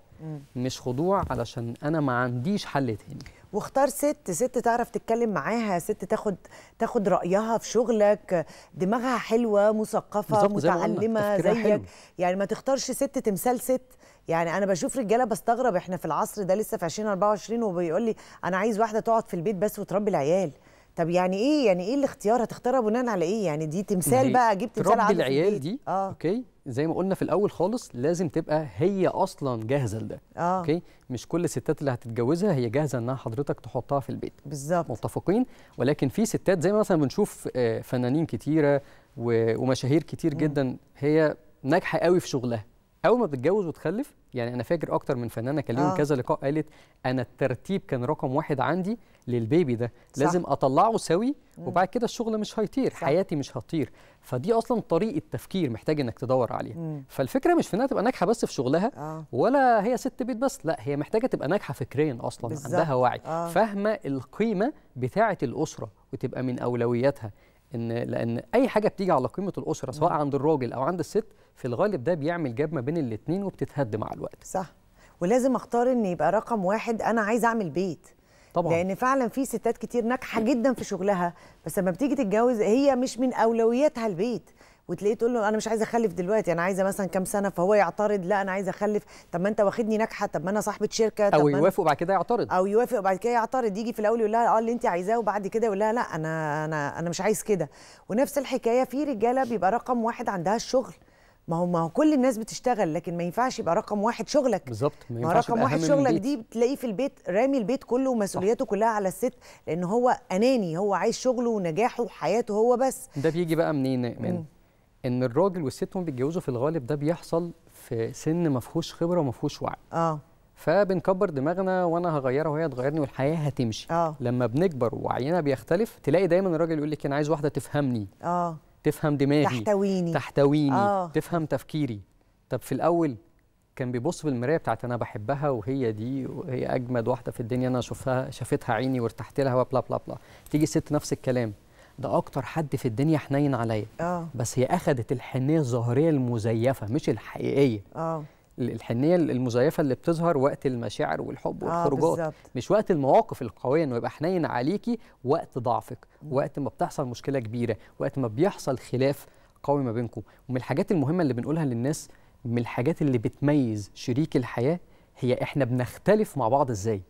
مش خضوع علشان انا ما عنديش حل تاني واختار ست ست تعرف تتكلم معاها ست تاخد تاخد رايها في شغلك دماغها حلوه مثقفه متعلمه زيك حلو. يعني ما تختارش ست تمثال ست يعني انا بشوف رجاله بستغرب احنا في العصر ده لسه في 2024 وبيقول لي انا عايز واحده تقعد في البيت بس وتربي العيال طب يعني ايه يعني ايه الاختيار هتختارها بناء على ايه يعني دي تمثال بقى اجيب تمثال تربي العيال
دي اه اوكي زي ما قلنا في الاول خالص لازم تبقى هي اصلا جاهزه لده آه. اوكي مش كل الستات اللي هتتجوزها هي جاهزه انها حضرتك تحطها في البيت بالظبط متفقين ولكن في ستات زي ما مثلا بنشوف آه، فنانين كتيره ومشاهير كتير جدا هي ناجحه قوي في شغلها اول ما بتتجوز وتخلف يعني انا فاكر اكتر من فنانه كان آه. كذا لقاء قالت انا الترتيب كان رقم واحد عندي للبيبي ده صح. لازم اطلعه سوي وبعد كده الشغل مش هيطير صح. حياتي مش هتطير فدي اصلا طريقه تفكير محتاج انك تدور عليها مم. فالفكره مش في انها تبقى ناجحه بس في شغلها آه. ولا هي ست بيت بس لا هي محتاجه تبقى ناجحه فكريا اصلا بالزبط. عندها وعي آه. فاهمه القيمه بتاعه الاسره وتبقى من اولوياتها ان لان اي حاجه بتيجي على قيمه الاسره سواء مم. عند الراجل او عند الست في الغالب ده بيعمل جاب ما بين الاثنين وبتتهد
مع الوقت صح ولازم اختار ان يبقى رقم واحد انا عايز اعمل بيت طبعا لان فعلا في ستات كتير ناجحه جدا في شغلها بس لما بتيجي تتجوز هي مش من اولوياتها البيت وتلاقيه تقول له انا مش عايزه اخلف دلوقتي انا عايزه مثلا كام سنه فهو يعترض لا انا عايزه اخلف طب ما انت واخدني ناجحه طب ما انا صاحبه شركه طب او يوافق وبعد كده يعترض او يوافق وبعد كده يعترض يجي في الاول يقول لها اه اللي انت عايزاه وبعد كده يقول لها لا انا انا انا مش عايز كده ونفس الحكايه في رجاله بيبقى رقم واحد عندها الشغل ما هو ما هو كل الناس بتشتغل لكن ما ينفعش يبقى رقم واحد شغلك بالظبط ما ينفعش رقم واحد شغلك دي بتلاقيه في البيت رامي البيت كله ومسؤولياته كلها على الست لان هو اناني هو عايز شغله ونجاحه وحياته هو بس
ده بيجي بقى منين من ان الراجل والست هم بيتجوزوا في الغالب ده بيحصل في سن ما فيهوش خبره وما فيهوش وعي اه فبنكبر دماغنا وانا هغيرها وهي تغيرني والحياه هتمشي آه. لما بنكبر وعينا بيختلف تلاقي دايما الراجل يقول لك انا عايز واحده تفهمني اه تفهم دماغي تحتويني تحتويني آه. تفهم تفكيري طب في الاول كان بيبص بالمرايه بتاعت انا بحبها وهي دي وهي اجمد واحده في الدنيا انا شفتها شافتها عيني وارتحت لها وبلا بلا بلا تيجي ست نفس الكلام ده اكتر حد في الدنيا حنين عليا آه. بس هي اخذت الحنيه الظاهريه المزيفه مش الحقيقيه اه الحنيه المزيفه اللي بتظهر وقت المشاعر والحب آه، والخروجات آه مش وقت المواقف القويه انه يبقى حنين عليكي وقت ضعفك وقت ما بتحصل مشكله كبيره وقت ما بيحصل خلاف قوي ما بينكم ومن الحاجات المهمه اللي بنقولها للناس من الحاجات اللي بتميز شريك الحياه هي احنا بنختلف مع بعض ازاي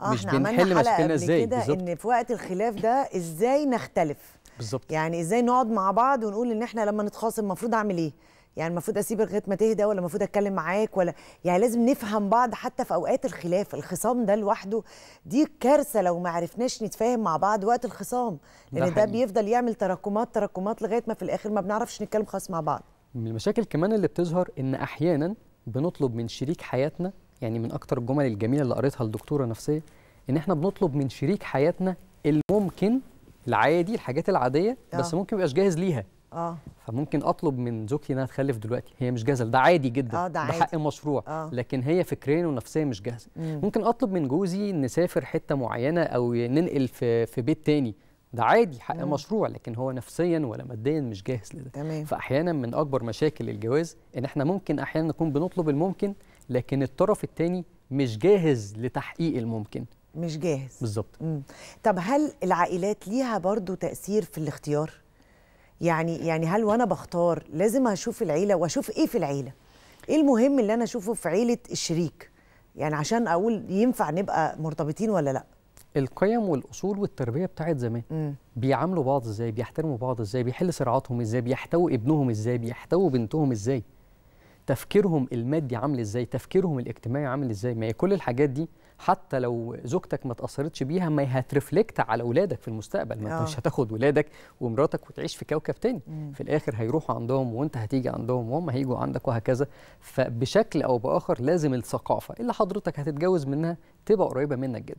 آه مش بنحل مشاكلنا ازاي كده ان
في وقت الخلاف ده ازاي نختلف بالظبط يعني ازاي نقعد مع بعض ونقول ان احنا لما نتخاصم المفروض اعمل ايه يعني المفروض اسيبك لغايه ما تهدى ولا المفروض اتكلم معاك ولا يعني لازم نفهم بعض حتى في اوقات الخلاف الخصام ده لوحده دي كارثه لو ما عرفناش نتفاهم مع بعض وقت الخصام لان ده, ده بيفضل يعمل تراكمات تراكمات لغايه ما في الاخر ما بنعرفش نتكلم خالص مع بعض
من المشاكل كمان اللي بتظهر ان احيانا بنطلب من شريك حياتنا يعني من اكتر الجمل الجميله اللي قريتها لدكتوره نفسيه ان احنا بنطلب من شريك حياتنا الممكن العادي الحاجات العاديه بس آه. ممكن يبقاش جاهز ليها اه فممكن اطلب من زوجتي انها تخلف دلوقتي هي مش جاهزه ده عادي جدا آه ده, عادي. ده حق مشروع آه. لكن هي فكريا ونفسيا مش جاهزه ممكن اطلب من جوزي نسافر حته معينه او ننقل في في بيت تاني ده عادي حق مم. مشروع لكن هو نفسيا ولا ماديا مش جاهز لده تمام. فاحيانا من اكبر مشاكل الجواز ان احنا ممكن احيانا نكون بنطلب الممكن لكن الطرف الثاني مش جاهز لتحقيق الممكن
مش جاهز بالظبط طب هل العائلات ليها برضو تاثير في الاختيار يعني يعني هل وانا بختار لازم اشوف العيله واشوف ايه في العيله ايه المهم اللي انا اشوفه في عيله الشريك يعني عشان اقول ينفع نبقى مرتبطين ولا لا القيم
والاصول والتربيه بتاعت زمان مم. بيعاملوا بعض ازاي بيحترموا بعض ازاي بيحل صراعاتهم ازاي بيحتووا ابنهم ازاي بيحتووا بنتهم ازاي تفكيرهم المادي عامل ازاي تفكيرهم الاجتماعي عامل ازاي ما هي كل الحاجات دي حتى لو زوجتك ما تاثرتش بيها ما هترفلكت على اولادك في المستقبل ما انت مش آه. هتاخد ولادك ومراتك وتعيش في كوكب تاني مم. في الاخر هيروحوا عندهم وانت هتيجي عندهم وهم هيجوا عندك وهكذا فبشكل او باخر لازم الثقافه اللي حضرتك هتتجوز منها تبقى قريبه منك جدا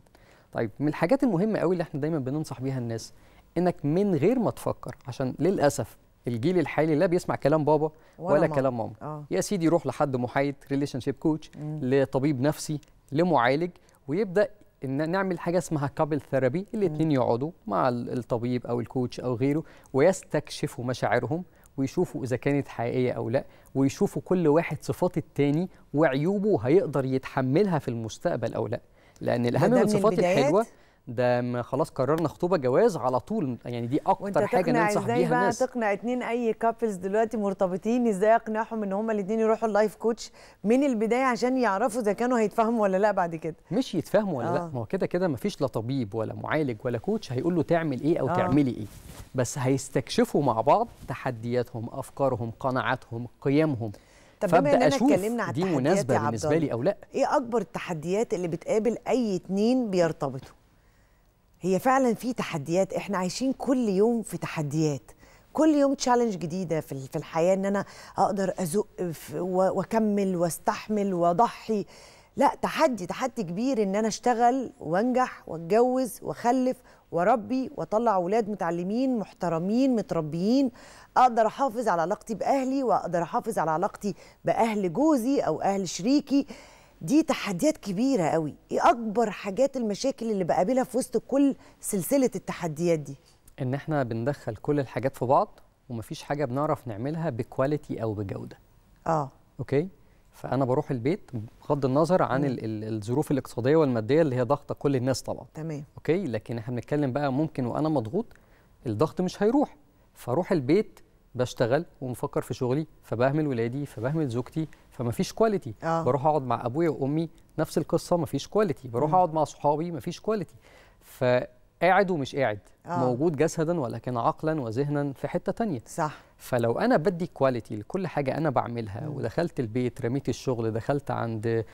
طيب من الحاجات المهمه قوي اللي احنا دايما بننصح بيها الناس انك من غير ما تفكر عشان للاسف الجيل الحالي لا بيسمع كلام بابا ولا, ولا كلام ماما آه. يا سيدي روح لحد محايد ريليشن شيب كوتش لطبيب نفسي لمعالج ويبدا ان نعمل حاجه اسمها كابل ثيرابي الاثنين يقعدوا مع الطبيب او الكوتش او غيره ويستكشفوا مشاعرهم ويشوفوا اذا كانت حقيقيه او لا ويشوفوا كل واحد صفات التاني وعيوبه هيقدر يتحملها في المستقبل او لا لان الاهم من الصفات الحلوه ده ما خلاص قررنا خطوبه جواز على طول يعني دي اكتر حاجه ننصح بيها بقى الناس
تقنع اتنين اي كابلز دلوقتي مرتبطين ازاي اقنعهم ان هما الاتنين يروحوا اللايف كوتش من البدايه عشان يعرفوا اذا كانوا هيتفاهموا ولا لا بعد كده مش يتفاهموا ولا آه. لا ما
هو كده كده مفيش لا طبيب ولا معالج ولا كوتش هيقول له تعمل ايه او آه. تعملي ايه بس هيستكشفوا مع بعض تحدياتهم افكارهم قناعاتهم قيمهم طب بما اننا اتكلمنا عن دي مناسبه بالنسبه لي او
لا ايه اكبر التحديات اللي بتقابل اي اتنين بيرتبطوا هي فعلا في تحديات احنا عايشين كل يوم في تحديات كل يوم تشالنج جديده في في الحياه ان انا اقدر ازق واكمل واستحمل واضحي لا تحدي تحدي كبير ان انا اشتغل وانجح واتجوز واخلف واربي واطلع اولاد متعلمين محترمين متربيين اقدر احافظ على علاقتي باهلي واقدر احافظ على علاقتي باهل جوزي او اهل شريكي دي تحديات كبيرة قوي إيه أكبر حاجات المشاكل اللي بقابلها في وسط كل سلسلة التحديات دي؟ إن إحنا بندخل كل الحاجات في بعض ومفيش
حاجة بنعرف نعملها بكواليتي أو بجودة آه أوكي؟ فانا بروح البيت بغض النظر عن ال ال الظروف الاقتصاديه والماديه اللي هي ضاغطه كل الناس طبعا تمام اوكي لكن احنا بنتكلم بقى ممكن وانا مضغوط الضغط مش هيروح فاروح البيت بشتغل ومفكر في شغلي فبهمل ولادي فبهمل زوجتي فما فيش كواليتي آه. بروح اقعد مع ابويا وامي نفس القصه ما فيش كواليتي بروح اقعد مع صحابي ما فيش كواليتي فقاعد ومش قاعد آه. موجود جسدا ولكن عقلا وذهنا في حته تانية صح فلو انا بدي كواليتي لكل حاجه انا بعملها مم. ودخلت البيت رميت الشغل دخلت عند آه،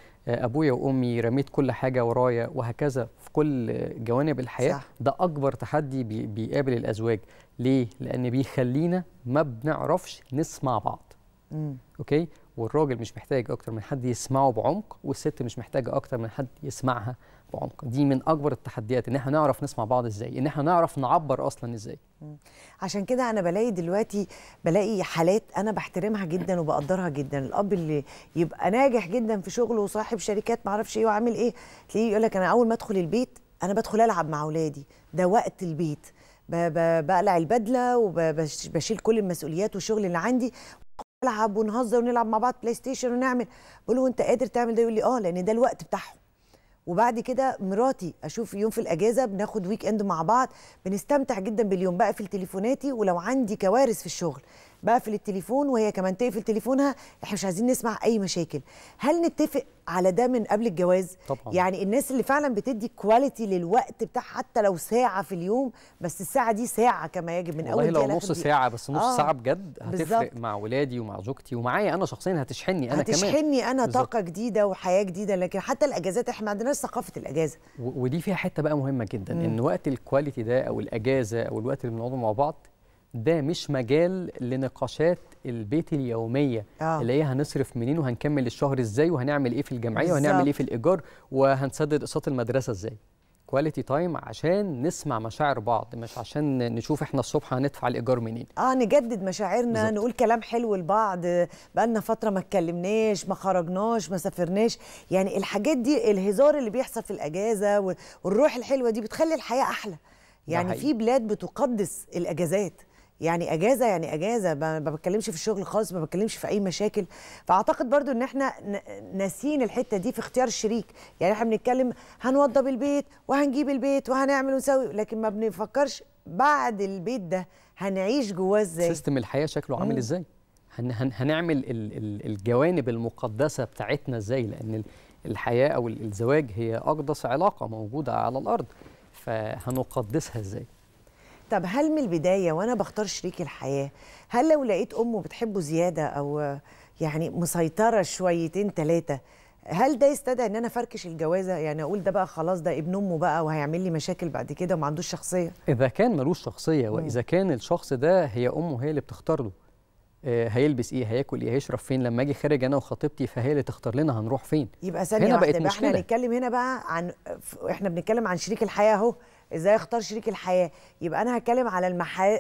ابويا وامي رميت كل حاجه ورايا وهكذا في كل جوانب الحياه صح. ده اكبر تحدي بي بيقابل الازواج ليه لان بيخلينا ما بنعرفش نسمع بعض مم. اوكي والراجل مش محتاج اكتر من حد يسمعه بعمق والست مش محتاجه اكتر من حد يسمعها بعمق دي من اكبر التحديات ان احنا نعرف
نسمع بعض ازاي ان احنا نعرف نعبر اصلا ازاي عشان كده انا بلاقي دلوقتي بلاقي حالات انا بحترمها جدا وبقدرها جدا الاب اللي يبقى ناجح جدا في شغله وصاحب شركات ما اعرفش ايه وعامل ايه تلاقيه يقول لك انا اول ما ادخل البيت انا بدخل العب مع اولادي ده وقت البيت بقلع البدله وبشيل كل المسؤوليات والشغل اللي عندي نلعب ونهزر ونلعب مع بعض بلاي ستيشن ونعمل بقول له انت قادر تعمل ده يقول لي اه لان ده الوقت بتاعهم وبعد كده مراتي اشوف يوم في الاجازه بناخد ويك اند مع بعض بنستمتع جدا باليوم بقفل تليفوناتي ولو عندي كوارث في الشغل بقفل التليفون وهي كمان تقفل تليفونها احنا مش عايزين نسمع اي مشاكل هل نتفق على ده من قبل الجواز طبعا. يعني الناس اللي فعلا بتدي كواليتي للوقت بتاع حتى لو ساعه في اليوم بس الساعه دي ساعه كما يجب من اول لو نص ساعه بس نص آه. ساعه بجد
هتفرق بالزبط. مع ولادي ومع زوجتي ومعايا انا شخصيا هتشحني انا هتشحني كمان هتشحني انا بالزبط.
طاقه جديده وحياه جديده لكن حتى الاجازات احنا ما عندناش ثقافه الاجازه ودي فيها حته بقى مهمه جدا م. ان
وقت الكواليتي ده او الاجازه او الوقت اللي بنقعده مع بعض ده مش مجال لنقاشات البيت اليوميه آه. اللي هي هنصرف منين وهنكمل الشهر ازاي وهنعمل ايه في الجمعيه بالزبط. وهنعمل ايه في الايجار وهنسدد اقساط المدرسه ازاي كواليتي تايم عشان نسمع مشاعر بعض مش عشان نشوف احنا الصبح هندفع الايجار منين
اه نجدد مشاعرنا بالزبط. نقول كلام حلو لبعض بقالنا فتره ما اتكلمناش ما خرجناش ما سافرناش يعني الحاجات دي الهزار اللي بيحصل في الاجازه والروح الحلوه دي بتخلي الحياه احلى يعني في بلاد بتقدس الاجازات يعني اجازه يعني اجازه ما بتكلمش في الشغل خالص ما بتكلمش في اي مشاكل فاعتقد برضو ان احنا ناسيين الحته دي في اختيار الشريك يعني احنا بنتكلم هنوضب البيت وهنجيب البيت وهنعمل ونسوي لكن ما بنفكرش بعد البيت ده هنعيش جواه ازاي سيستم
الحياه شكله عامل ازاي هنعمل الجوانب المقدسه بتاعتنا ازاي لان الحياه او الزواج هي اقدس علاقه موجوده على الارض
فهنقدسها ازاي طب هل من البدايه وانا بختار شريك الحياه هل لو لقيت امه بتحبه زياده او يعني مسيطره شويتين ثلاثه هل ده يستدعي ان انا فركش الجوازه يعني اقول ده بقى خلاص ده ابن امه بقى وهيعمل لي مشاكل بعد كده وما عندوش شخصيه
اذا كان ملوش شخصيه واذا كان الشخص ده هي امه هي اللي بتختار له آه، هيلبس ايه هياكل ايه هيشرب فين لما اجي خارج انا وخطيبتي فهي اللي تختار لنا هنروح فين
يبقى ثانيه واحده بقت مشكله احنا هنتكلم هنا بقى عن احنا بنتكلم عن شريك الحياه اهو ازاي اختار شريك الحياه يبقى انا هتكلم على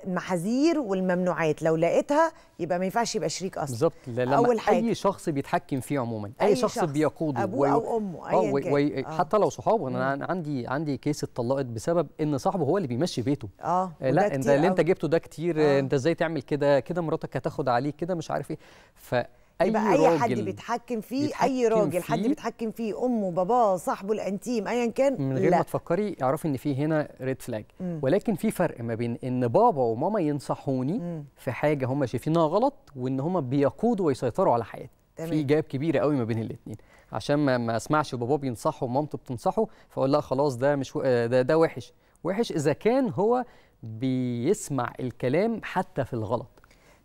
المحاذير والممنوعات لو لقيتها يبقى ما ينفعش يبقى شريك اصلا
بالظبط أول حاجة. اي شخص بيتحكم فيه عموما اي, أي شخص, شخص بيقوده ابوه وي... او امه آه، أي وي... وي... آه. حتى لو صحابه انا عندي عندي كيس اتطلقت بسبب ان صاحبه هو اللي بيمشي بيته
اه, آه، لا انت اللي أو... انت
جبته ده كتير آه. انت ازاي تعمل كده كده مراتك هتاخد عليك كده مش عارف ايه ف اي راجل اي حد
بيتحكم فيه بيتحكم اي راجل حد بيتحكم فيه امه باباه صاحبه الانتيم ايا كان من غير لا. ما
تفكري اعرفي ان في هنا ريد فلاج ولكن في فرق ما بين ان بابا وماما ينصحوني مم. في حاجه هم شايفينها غلط وان هم بيقودوا ويسيطروا على حياتي في جاب كبيره قوي ما بين الاثنين عشان ما, ما اسمعش باباه بينصحه ومامته بتنصحه فاقول لا خلاص ده مش و... ده ده وحش وحش اذا كان هو بيسمع الكلام حتى في الغلط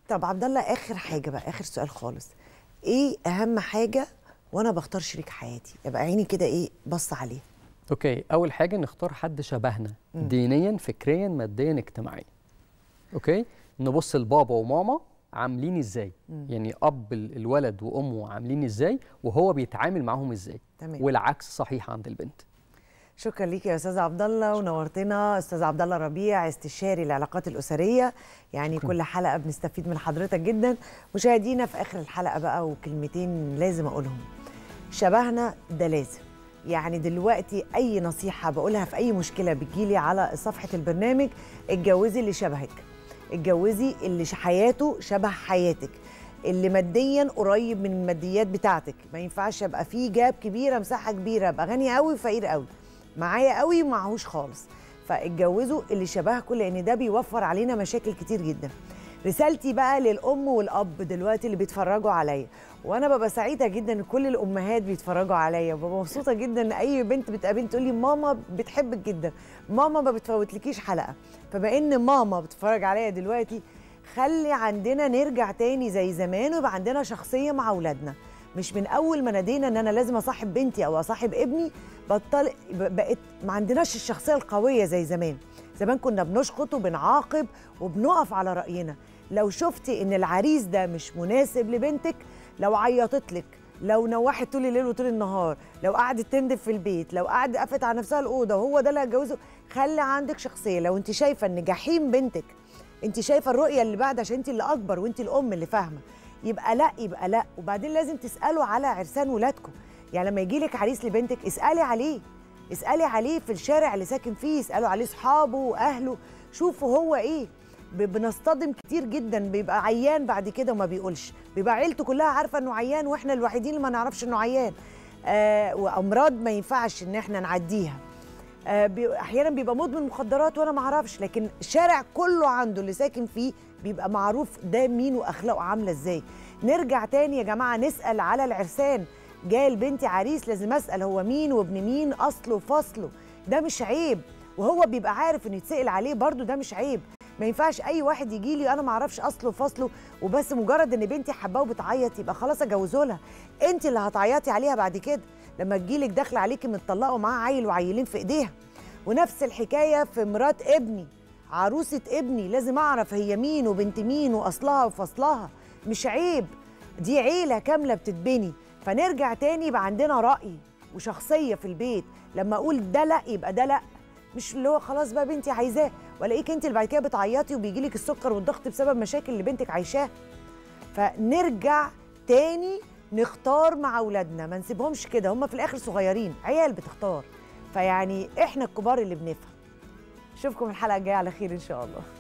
طب
عبد الله اخر حاجه بقى اخر سؤال خالص ايه اهم حاجه وانا بختار شريك حياتي ابقى عيني كده ايه بص عليه اوكي اول حاجه نختار حد شبهنا
م. دينيا فكريا ماديا اجتماعيا اوكي نبص لبابا وماما عاملين ازاي م. يعني اب الولد وامه عاملين ازاي وهو بيتعامل معاهم ازاي تمام. والعكس صحيح عند البنت
شكرا لك يا استاذ عبد الله ونورتنا استاذ عبد الله ربيع استشاري العلاقات الاسريه يعني شكرا. كل حلقه بنستفيد من حضرتك جدا مشاهدينا في اخر الحلقه بقى وكلمتين لازم اقولهم شبهنا ده لازم يعني دلوقتي اي نصيحه بقولها في اي مشكله بتجيلي على صفحه البرنامج اتجوزي اللي شبهك اتجوزي اللي حياته شبه حياتك اللي ماديا قريب من الماديات بتاعتك ما ينفعش ابقى فيه جاب كبيره مساحه كبيره ابقى غني قوي فقير قوي معايا قوي ومعهوش خالص فاتجوزوا اللي شبهكم لان ده بيوفر علينا مشاكل كتير جدا رسالتي بقى للام والاب دلوقتي اللي بيتفرجوا عليا وانا ببقى سعيده جدا ان كل الامهات بيتفرجوا عليا وببقى مبسوطه جدا ان اي بنت بتقابلني تقول لي ماما بتحبك جدا ماما ما بتفوتلكيش حلقه فبما ان ماما بتتفرج عليا دلوقتي خلي عندنا نرجع تاني زي زمان ويبقى عندنا شخصيه مع اولادنا مش من اول ما نادينا ان انا لازم اصاحب بنتي او اصاحب ابني بطل بقت ما عندناش الشخصيه القويه زي زمان زمان كنا بنشخط وبنعاقب وبنقف على راينا لو شفتي ان العريس ده مش مناسب لبنتك لو عيطت لك لو نوحت طول الليل وطول النهار لو قعدت تندب في البيت لو قعدت قفت على نفسها الاوضه وهو ده اللي هتجوزه خلي عندك شخصيه لو انت شايفه ان جحيم بنتك انت شايفه الرؤيه اللي بعد عشان انت اللي اكبر وانت الام اللي فاهمه يبقى لا يبقى لا وبعدين لازم تسالوا على عرسان ولادكم يعني لما يجي لك عريس لبنتك اسالي عليه اسالي عليه في الشارع اللي ساكن فيه اسالوا عليه اصحابه واهله شوفوا هو ايه بنصطدم كتير جدا بيبقى عيان بعد كده وما بيقولش بيبقى عيلته كلها عارفه انه عيان واحنا الوحيدين اللي ما نعرفش انه عيان آه وامراض ما ينفعش ان احنا نعديها آه بي احيانا بيبقى مدمن مخدرات وانا ما اعرفش لكن الشارع كله عنده اللي ساكن فيه بيبقى معروف ده مين واخلاقه عامله ازاي نرجع تاني يا جماعه نسال على العرسان جاي لبنتي عريس لازم اسال هو مين وابن مين اصله وفصله ده مش عيب وهو بيبقى عارف انه يتسال عليه برده ده مش عيب ما ينفعش اي واحد يجي لي انا ما اعرفش اصله وفصله وبس مجرد ان بنتي حباه وبتعيط يبقى خلاص اجوزه لها انت اللي هتعيطي عليها بعد كده لما تجي لك داخله عليكي متطلقه ومعاها عيل وعيلين في ايديها ونفس الحكايه في مرات ابني عروسة ابني لازم أعرف هي مين وبنت مين وأصلها وفصلها مش عيب دي عيلة كاملة بتتبني فنرجع تاني يبقى عندنا رأي وشخصية في البيت لما أقول ده لأ يبقى ده لأ مش اللي هو خلاص بقى بنتي عايزاه والاقيك انت اللي بعد كده بتعيطي وبيجي لك السكر والضغط بسبب مشاكل اللي بنتك عايشاها فنرجع تاني نختار مع اولادنا ما نسيبهمش كده هم في الاخر صغيرين عيال بتختار فيعني احنا الكبار اللي بنفهم اشوفكم الحلقه الجايه على خير ان شاء الله